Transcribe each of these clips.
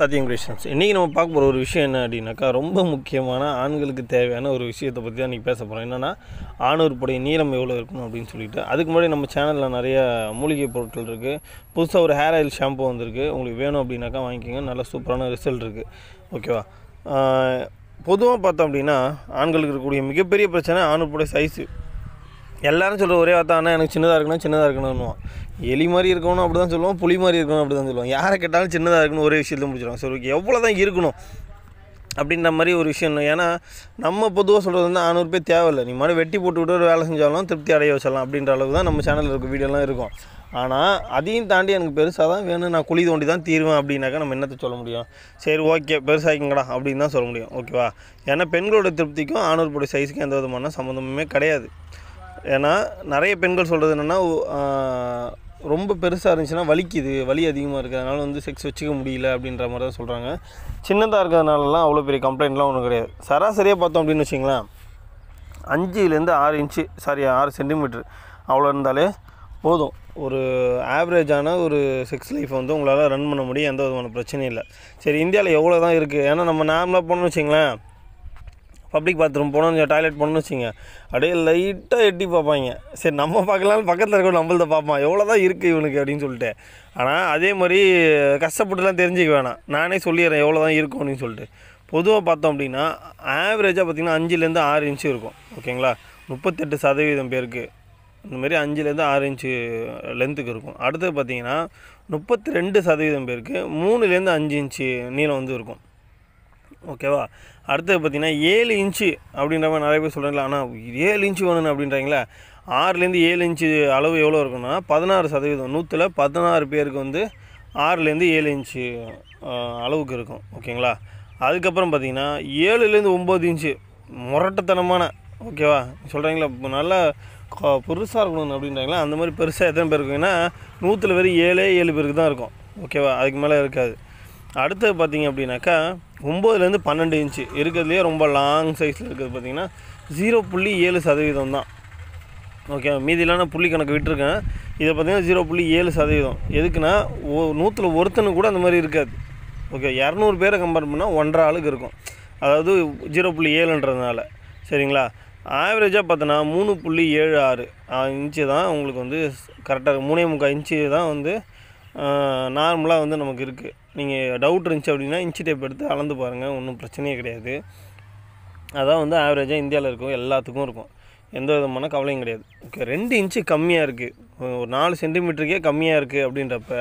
சத்தியம் கிருஷ்ணன்ஸ் இன்றைக்கி நம்ம பார்க்க போகிற ஒரு விஷயம் என்ன அப்படின்னாக்கா ரொம்ப முக்கியமான ஆண்களுக்கு தேவையான ஒரு விஷயத்தை பற்றி தான் இன்றைக்கி பேச போகிறோம் என்னென்னா ஆணூர்படைய நீளம் எவ்வளோ இருக்கணும் அப்படின்னு சொல்லிட்டு அதுக்கு முன்னாடி நம்ம சேனலில் நிறைய மூலிகை பொருட்கள் இருக்குது புதுசாக ஒரு ஹேர் ஆயில் ஷாம்பு வந்திருக்கு உங்களுக்கு வேணும் அப்படின்னாக்கா வாங்கிக்கோங்க நல்ல சூப்பரான ரிசல்ட் இருக்குது ஓகேவா பொதுவாக பார்த்தோம் அப்படின்னா ஆண்களுக்கு இருக்கக்கூடிய மிகப்பெரிய பிரச்சனை ஆணூர்படைய சைஸு எல்லாரும் சொல்கிற ஒரே வார்த்தை ஆனால் எனக்கு சின்னதாக இருக்கணும் சின்னதாக இருக்கணும்னுவோம் எலி மாதிரி இருக்கணும் அப்படி தான் சொல்லுவோம் புளி மாதிரி இருக்கணும் அப்படி தான் சொல்லுவோம் யாரை கேட்டாலும் சின்னதாக இருக்கணும் ஒரே விஷயத்தில் முடிச்சிடும் சரி எவ்வளோ தான் இருக்கணும் அப்படின்ற மாதிரி ஒரு விஷயம் ஏன்னா நம்ம பொதுவாக சொல்கிறது வந்து நானூறு பேர் தேவையில்லை நீ மாதிரி வெட்டி போட்டு விட்டு ஒரு வேலை செஞ்சாலும் திருப்தி அடைய வச்சிடலாம் அப்படின்ற அளவுக்கு தான் நம்ம சேனலில் இருக்க வீடியோலாம் இருக்கும் ஆனால் அதையும் தாண்டி எனக்கு பெருசாக தான் வேணும் நான் குழி தோண்டி தான் தீருவேன் அப்படின்னாக்கா நம்ம என்னத்தை சொல்ல முடியும் சரி ஓகே பெருசாகிங்கடா அப்படின்னு தான் சொல்ல முடியும் ஓகேவா ஏன்னா பெண்களோட திருப்திக்கும் ஆணூர் போட சைஸுக்கும் எந்த விதமான சம்மந்தமுமே கிடையாது ஏன்னா நிறைய பெண்கள் சொல்கிறது என்னென்னா ரொம்ப பெருசாக இருந்துச்சுன்னா வலிக்குது வலி அதிகமாக இருக்குது அதனால் வந்து செக்ஸ் வச்சுக்க முடியல அப்படின்ற மாதிரி தான் சொல்கிறாங்க சின்னதாக இருக்கிறதுனாலலாம் அவ்வளோ பெரிய கம்ப்ளைண்ட்லாம் ஒன்றும் கிடையாது சராசரியாக பார்த்தோம் அப்படின்னு வச்சிங்களேன் அஞ்சுலேருந்து ஆறு இன்ச்சு சாரி ஆறு சென்டிமீட்ரு அவ்வளோ இருந்தாலே போதும் ஒரு ஆவரேஜான ஒரு செக்ஸ் லைஃப் வந்து உங்களால் ரன் பண்ண முடியும் எந்த விதமான பிரச்சனையும் இல்லை சரி இந்தியாவில் எவ்வளோ தான் இருக்குது ஏன்னா நம்ம நார்மலாக போனோம்னு வச்சிங்களேன் பப்ளிக் பாத்ரூம் போனோம்னு டாய்லெட் போகணும்னு வச்சுங்க அப்படியே லைட்டாக எட்டி பார்ப்பாங்க சரி நம்ம பார்க்கலாம் பக்கத்தில் இருக்க நம்மள்தான் பார்ப்பான் எவ்வளோ தான் இருக்குது இவனுக்கு அப்படின்னு சொல்லிட்டு ஆனால் அதே மாதிரி கஷ்டப்பட்டுலாம் தெரிஞ்சிக்க வேணாம் நானே சொல்லிடுறேன் எவ்வளோ தான் இருக்கும் அப்படின்னு சொல்லிட்டு பொதுவாக பார்த்தோம் அப்படின்னா ஆவரேஜாக பார்த்திங்கன்னா அஞ்சுலேருந்து ஆறு இன்ச்சு இருக்கும் ஓகேங்களா முப்பத்தெட்டு சதவீதம் பேருக்கு இந்தமாரி அஞ்சுலேருந்து ஆறு இன்ச்சு லென்த்துக்கு இருக்கும் அடுத்தது பார்த்திங்கன்னா முப்பத்தி ரெண்டு சதவீதம் பேருக்கு மூணுலேருந்து அஞ்சு இன்ச்சு நீளம் வந்து இருக்கும் ஓகேவா அடுத்தது பார்த்திங்கன்னா ஏழு இன்ச்சு அப்படின்ற மாதிரி நிறைய பேர் சொல்கிறாங்களா ஆனால் ஏழு இன்ச்சு வேணும்னு அப்படின்றாங்களா ஆறுலேருந்து ஏழு இன்ச்சு அளவு எவ்வளோ இருக்குன்னா பதினாறு சதவீதம் நூற்றில் பதினாறு பேருக்கு வந்து ஆறுலேருந்து ஏழு இன்ச்சு அளவுக்கு இருக்கும் ஓகேங்களா அதுக்கப்புறம் பார்த்திங்கன்னா ஏழுலேருந்து ஒம்பது இன்ச்சு முரட்டத்தனமான ஓகேவா சொல்கிறாங்களா நல்லா பெருசாக இருக்கணும் அப்படின்றாங்களா அந்த மாதிரி பெருசாக எத்தனை பேர் இருக்குங்கன்னா நூற்றில் வெறும் ஏழே ஏழு பேருக்கு தான் இருக்கும் ஓகேவா அதுக்கு மேலே இருக்காது அடுத்தது பார்த்திங்க அப்படின்னாக்கா ஒம்போதுலேருந்து பன்னெண்டு இன்ச்சு இருக்கிறதுலே ரொம்ப லாங் சைஸில் இருக்கிறது பார்த்திங்கன்னா ஜீரோ புள்ளி ஏழு சதவீதம் தான் ஓகே மீதிலாம் நான் புள்ளி கணக்கு விட்டுருக்கேன் இதை பார்த்திங்கன்னா ஜீரோ புள்ளி ஏழு சதவீதம் எதுக்குன்னா ஓ நூற்றில் ஒருத்தனு கூட அந்த மாதிரி இருக்காது ஓகே இரநூறு பேரை கம்பேர் பண்ணால் ஒன்றரை ஆளுக்கு இருக்கும் அதாவது ஜீரோ புள்ளி ஏழுன்றதுனால சரிங்களா ஆவரேஜாக பார்த்தோன்னா மூணு புள்ளி ஏழு ஆறு இன்ச்சு தான் உங்களுக்கு வந்து கரெக்டாக மூணே முக்கால் இன்ச்சு தான் வந்து நார்மலாக வந்து நமக்கு இருக்குது நீங்கள் டவுட் இருந்துச்சு அப்படின்னா இன்ச்சி டேப் எடுத்து அளந்து பாருங்கள் ஒன்றும் பிரச்சனையே கிடையாது அதான் வந்து ஆவரேஜாக இந்தியாவில் இருக்கும் எல்லாத்துக்கும் இருக்கும் எந்த விதமான கவலையும் கிடையாது ஓகே ரெண்டு இன்ச்சு கம்மியாக இருக்குது ஒரு நாலு சென்டிமீட்டருக்கே கம்மியாக இருக்குது அப்படின்றப்ப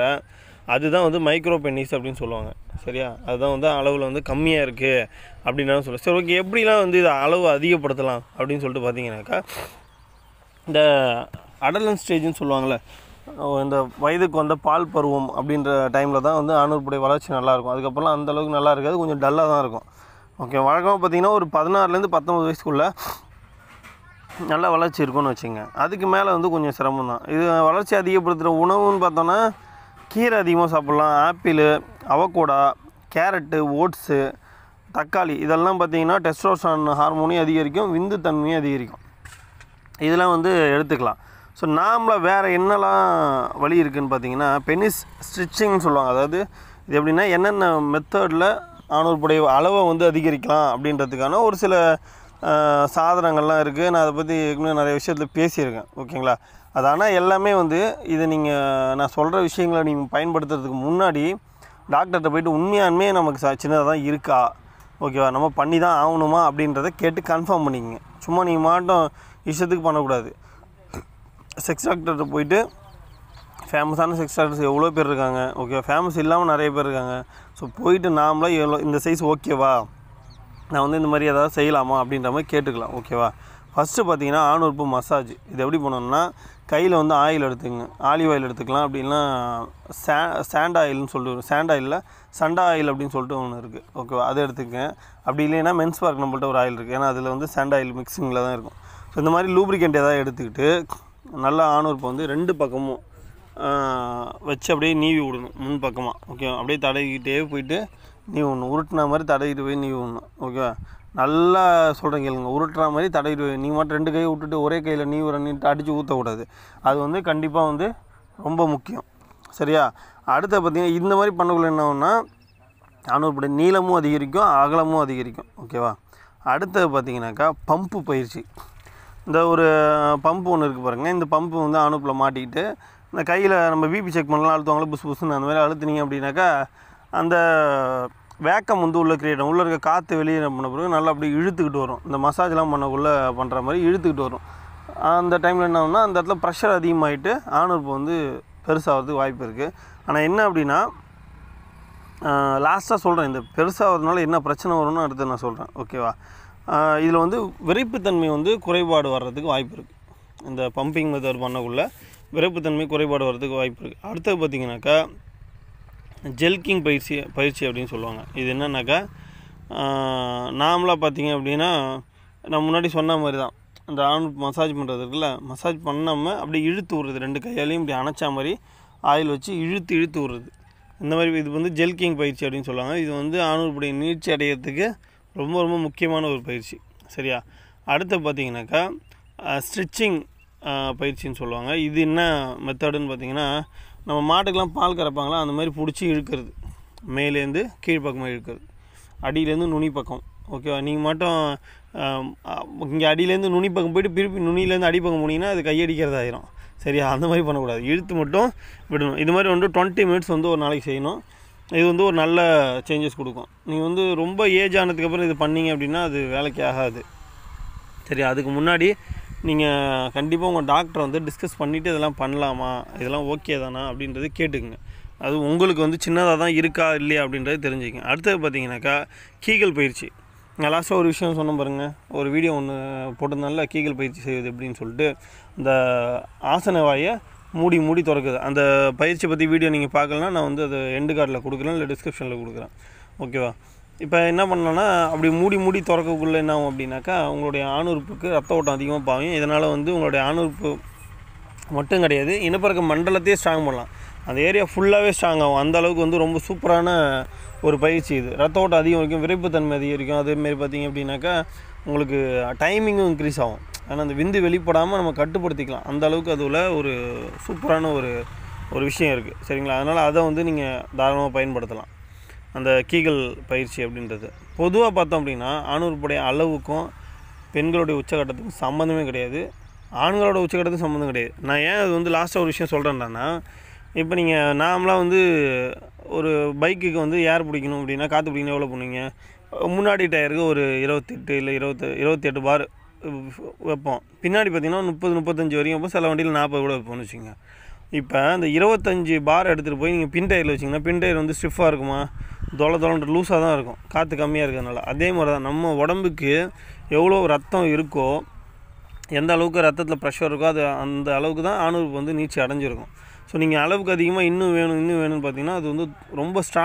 அதுதான் வந்து மைக்ரோ பென்னிஸ் அப்படின்னு சொல்லுவாங்க சரியா அதுதான் வந்து அளவில் வந்து கம்மியாக இருக்குது அப்படின்னாலும் சொல்லுவேன் சரி ஓகே எப்படிலாம் வந்து இதை அளவு அதிகப்படுத்தலாம் அப்படின்னு சொல்லிட்டு பார்த்தீங்கன்னாக்கா இந்த அடலன் ஸ்டேஜ்னு சொல்லுவாங்களே இந்த வயதுக்கு வந்த பால் பருவம் அப்படின்ற டைமில் தான் வந்து ஆணூர்புடைய வளர்ச்சி நல்லாயிருக்கும் அதுக்கப்புறம்லாம் அந்தளவுக்கு நல்லா இருக்காது கொஞ்சம் டல்லாக தான் இருக்கும் ஓகே வழக்கமாக பார்த்திங்கன்னா ஒரு பதினாறுலேருந்து பத்தொம்பது வயசுக்குள்ளே நல்லா வளர்ச்சி இருக்கும்னு வச்சுங்க அதுக்கு மேலே வந்து கொஞ்சம் சிரமம் தான் இது வளர்ச்சி அதிகப்படுத்துகிற உணவுன்னு பார்த்தோன்னா கீரை அதிகமாக சாப்பிட்லாம் ஆப்பிள் அவக்கோடா கேரட்டு ஓட்ஸு தக்காளி இதெல்லாம் பார்த்திங்கன்னா டெஸ்ட்ரோசான் ஹார்மோனையும் அதிகரிக்கும் விந்து தன்மையும் அதிகரிக்கும் இதெல்லாம் வந்து எடுத்துக்கலாம் ஸோ நாமளாக வேறு என்னெல்லாம் வழி இருக்குதுன்னு பார்த்தீங்கன்னா பெனிஸ் ஸ்டிச்சிங்னு சொல்லுவாங்க அதாவது இது எப்படின்னா என்னென்ன மெத்தடில் ஆணூர்புடைய அளவை வந்து அதிகரிக்கலாம் அப்படின்றதுக்கான ஒரு சில சாதனங்கள்லாம் இருக்குது நான் அதை பற்றி ஏற்கனவே நிறைய விஷயத்தில் பேசியிருக்கேன் ஓகேங்களா அது ஆனால் எல்லாமே வந்து இதை நீங்கள் நான் சொல்கிற விஷயங்களை நீங்கள் பயன்படுத்துறதுக்கு முன்னாடி டாக்டர்கிட்ட போயிட்டு உண்மையானுமே நமக்கு ச சின்னதாக தான் இருக்கா ஓகேவா நம்ம பண்ணி தான் ஆகணுமா அப்படின்றத கேட்டு கன்ஃபார்ம் பண்ணிக்கங்க சும்மா நீங்கள் மாட்டோம் விஷயத்துக்கு பண்ணக்கூடாது செக்ஸ் டாக்டர்கிட்ட போயிட்டு ஃபேமஸான செக்ஸ் டாக்டர்ஸ் எவ்வளோ பேர் இருக்காங்க ஓகே ஃபேமஸ் இல்லாமல் நிறைய பேர் இருக்காங்க ஸோ போயிட்டு நாமளாக எவ்வளோ இந்த சைஸ் ஓகேவா நான் வந்து இந்த மாதிரி ஏதாவது செய்யலாமா அப்படின்ற மாதிரி கேட்டுக்கலாம் ஓகேவா ஃபஸ்ட்டு பார்த்தீங்கன்னா ஆணுறுப்பு மசாஜ் இது எப்படி பண்ணணும்னா கையில் வந்து ஆயில் எடுத்துங்க ஆலிவ் ஆயில் எடுத்துக்கலாம் அப்படின்னா சே சாண்ட் ஆயில்னு சொல்லிட்டு சாண்ட் ஆயிலில் சண்டா ஆயில் அப்படின்னு சொல்லிட்டு ஒன்று இருக்குது ஓகேவா அதை எடுத்துக்கங்க அப்படி இல்லைன்னா மென்ஸ் பார்க் நம்மள்ட்ட ஒரு ஆயில் இருக்குது ஏன்னா அதில் வந்து சேண்ட் ஆயில் மிக்சிங்கில் தான் இருக்கும் ஸோ இந்த மாதிரி லூப்ரிகண்ட் எதாவது எடுத்துக்கிட்டு நல்லா ஆணுறுப்பை வந்து ரெண்டு பக்கமும் வச்சு அப்படியே நீவி விடணும் முன் பக்கமாக ஓகே அப்படியே தடவிக்கிட்டே போயிட்டு நீவி விடணும் உருட்டின மாதிரி தடவிட்டு போய் நீவி விடணும் ஓகேவா நல்லா சொல்கிறேன் கேளுங்க உருட்டுற மாதிரி தடவிட்டு நீ மட்டும் ரெண்டு கையை விட்டுட்டு ஒரே கையில் நீவிற நீட்டு அடித்து ஊற்றக்கூடாது அது வந்து கண்டிப்பாக வந்து ரொம்ப முக்கியம் சரியா அடுத்த பார்த்திங்கன்னா இந்த மாதிரி பண்ணக்குள்ள என்ன ஆகும்னா அணுப்படி நீளமும் அதிகரிக்கும் அகலமும் அதிகரிக்கும் ஓகேவா அடுத்தது பார்த்திங்கனாக்கா பம்பு பயிற்சி இந்த ஒரு பம்பு ஒன்று இருக்குது பாருங்கள் இந்த பம்பு வந்து அணுப்பில் மாட்டிக்கிட்டு இந்த கையில் நம்ம பிபி செக் பண்ணலாம் அழுத்துவாங்களே புஸ் புஸ்ன்னு அந்த மாதிரி அழுத்துனீங்க அப்படின்னாக்கா அந்த வேக்கம் வந்து உள்ளே கிரியேட் ஆகும் உள்ளே இருக்க காற்று வெளியே பண்ண பிறகு நல்லா அப்படி இழுத்துக்கிட்டு வரும் இந்த மசாஜ்லாம் பண்ணக்குள்ளே பண்ணுற மாதிரி இழுத்துக்கிட்டு வரும் அந்த டைமில் என்ன ஆகும்னா அந்த இடத்துல ப்ரெஷர் அதிகமாகிட்டு ஆணுறுப்பு வந்து பெருசாகிறதுக்கு வாய்ப்பு இருக்குது ஆனால் என்ன அப்படின்னா லாஸ்ட்டாக சொல்கிறேன் இந்த பெருசாகிறதுனால என்ன பிரச்சனை வரும்னு அடுத்து நான் சொல்கிறேன் ஓகேவா இதில் வந்து விரைப்புத்தன்மை வந்து குறைபாடு வர்றதுக்கு வாய்ப்பு இருக்குது இந்த பம்பிங் மெத்தட் பண்ணக்குள்ள விரைப்புத்தன்மை குறைபாடு வர்றதுக்கு வாய்ப்பு இருக்குது அடுத்தது பார்த்திங்கனாக்கா ஜெல்கிங் பயிற்சி பயிற்சி அப்படின்னு சொல்லுவாங்க இது என்னன்னாக்கா நார்மலாக பார்த்திங்க அப்படின்னா நான் முன்னாடி சொன்ன மாதிரி தான் அந்த ஆண் மசாஜ் பண்ணுறதுக்குள்ள மசாஜ் பண்ணாமல் அப்படியே இழுத்து விடுறது ரெண்டு கையாலையும் இப்படி அணைச்சா மாதிரி ஆயில் வச்சு இழுத்து இழுத்து விடுறது இந்த மாதிரி இது வந்து ஜெல்கிங் பயிற்சி அப்படின்னு சொல்லுவாங்க இது வந்து ஆணுறுபடி நீட்சி அடையிறதுக்கு ரொம்ப ரொம்ப முக்கியமான ஒரு பயிற்சி சரியா அடுத்து பார்த்தீங்கன்னாக்கா ஸ்ட்ரிச்சிங் பயிற்சின்னு சொல்லுவாங்க இது என்ன மெத்தடுன்னு பார்த்தீங்கன்னா நம்ம மாட்டுக்கெலாம் பால் கறப்பாங்களா அந்த மாதிரி பிடிச்சி இழுக்கிறது மேலேருந்து கீழ்ப்பக்கமாக இழுக்கிறது அடியிலேருந்து நுனி பக்கம் ஓகேவா நீங்கள் மட்டும் இங்கே அடியிலேருந்து நுனி பக்கம் போயிட்டு திருப்பி நுனியிலேருந்து அடி பக்கம் போனீங்கன்னா அது கையடிக்கிறதாயிரும் சரியா அந்த மாதிரி பண்ணக்கூடாது இழுத்து மட்டும் விடணும் இது மாதிரி வந்து டுவெண்ட்டி மினிட்ஸ் வந்து ஒரு நாளைக்கு செய்யணும் இது வந்து ஒரு நல்ல சேஞ்சஸ் கொடுக்கும் நீங்கள் வந்து ரொம்ப ஏஜ் ஆனதுக்கப்புறம் இது பண்ணிங்க அப்படின்னா அது வேலைக்கு ஆகாது சரி அதுக்கு முன்னாடி நீங்கள் கண்டிப்பாக உங்கள் டாக்டரை வந்து டிஸ்கஸ் பண்ணிவிட்டு இதெல்லாம் பண்ணலாமா இதெல்லாம் ஓகே தானா அப்படின்றது கேட்டுக்குங்க அது உங்களுக்கு வந்து சின்னதாக தான் இருக்கா இல்லையா அப்படின்றது தெரிஞ்சுக்கங்க அடுத்தது பார்த்தீங்கன்னாக்கா கீகல் பயிற்சி நான் லாஸ்ட்டாக ஒரு விஷயம் சொன்ன பாருங்கள் ஒரு வீடியோ ஒன்று போட்டதுனால கீகல் பயிற்சி செய்வது எப்படின்னு சொல்லிட்டு இந்த ஆசன வாயை மூடி மூடி திறக்குது அந்த பயிற்சி பற்றி வீடியோ நீங்கள் பார்க்கலன்னா நான் வந்து அது எண்டு கார்டில் கொடுக்குறேன் இல்லை டிஸ்கிரிப்ஷனில் கொடுக்குறேன் ஓகேவா இப்போ என்ன பண்ணலான்னா அப்படி மூடி மூடி திறக்கக்குள்ளே என்ன ஆகும் அப்படின்னாக்கா உங்களுடைய ஆணுறுப்புக்கு ரத்த ஓட்டம் அதிகமாக பாயும் இதனால் வந்து உங்களுடைய ஆணுறுப்பு மட்டும் கிடையாது இனப்பெருக்க மண்டலத்தையே ஸ்ட்ராங் பண்ணலாம் அந்த ஏரியா ஃபுல்லாகவே ஸ்ட்ராங் ஆகும் அந்த அளவுக்கு வந்து ரொம்ப சூப்பரான ஒரு பயிற்சி இது ரத்த ஓட்டம் அதிகம் இருக்கும் விரைப்புத்தன்மை அதிகரிக்கும் அதேமாரி பார்த்திங்க அப்படின்னாக்கா உங்களுக்கு டைமிங்கும் இன்க்ரீஸ் ஆகும் ஆனால் அந்த விந்து வெளிப்படாமல் நம்ம கட்டுப்படுத்திக்கலாம் அந்த அளவுக்கு அதில் ஒரு சூப்பரான ஒரு ஒரு விஷயம் இருக்குது சரிங்களா அதனால் அதை வந்து நீங்கள் தாராளமாக பயன்படுத்தலாம் அந்த கீகல் பயிற்சி அப்படின்றது பொதுவாக பார்த்தோம் அப்படின்னா ஆணூர்படைய அளவுக்கும் பெண்களுடைய உச்சகட்டத்துக்கும் சம்மந்தமே கிடையாது ஆண்களோட உச்சகட்டத்துக்கும் சம்மந்தம் கிடையாது நான் ஏன் அது வந்து லாஸ்ட்டாக ஒரு விஷயம் சொல்கிறேன்டான்னா இப்போ நீங்கள் நாமளாக வந்து ஒரு பைக்குக்கு வந்து ஏர் பிடிக்கணும் அப்படின்னா காற்று பிடிக்கணும் எவ்வளோ பண்ணுவீங்க முன்னாடி டயருக்கு ஒரு இருபத்தெட்டு இல்லை இருபத்து எட்டு பார் வைப்போம் பின்னாடி பார்த்தீங்கன்னா முப்பது முப்பத்தஞ்சு வரைக்கும் வைப்போம் சில வண்டியில் நாற்பது கூட வைப்போம்னு வச்சுங்க இப்போ அந்த இருபத்தஞ்சி பார் எடுத்துகிட்டு போய் நீங்கள் பின் டயரில் வச்சிங்கன்னா பின் டயர் வந்து ஸ்டிஃபாக இருக்குமா தொலை தொலைன்ற லூஸாக தான் இருக்கும் காற்று கம்மியாக இருக்கிறதுனால அதே மாதிரி தான் நம்ம உடம்புக்கு எவ்வளோ ரத்தம் இருக்கோ எந்த அளவுக்கு ரத்தத்தில் ப்ரெஷர் இருக்கோ அது அந்த அளவுக்கு தான் ஆணுறுப்பு வந்து நீச்சி அடைஞ்சிருக்கும் ஸோ நீங்கள் அளவுக்கு அதிகமாக இன்னும் வேணும் இன்னும் வேணும்னு பார்த்தீங்கன்னா அது வந்து ரொம்ப ஸ்ட்ராங்